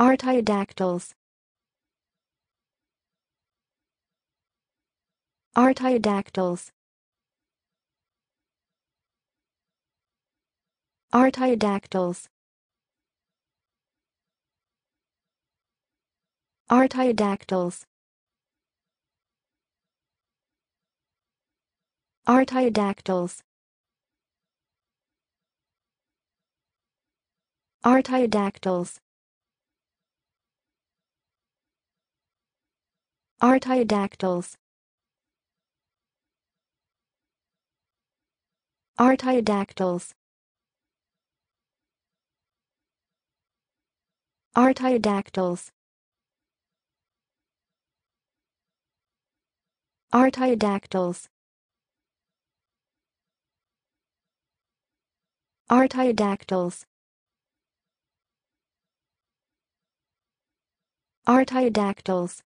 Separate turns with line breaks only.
Artiodactyls Artiodactyls Artiodactyls Artiodactyls Artiodactyls Artiodactyls Artiodactyls Artiodactyls Artiodactyls Artiodactyls Artiodactyls Artiodactyls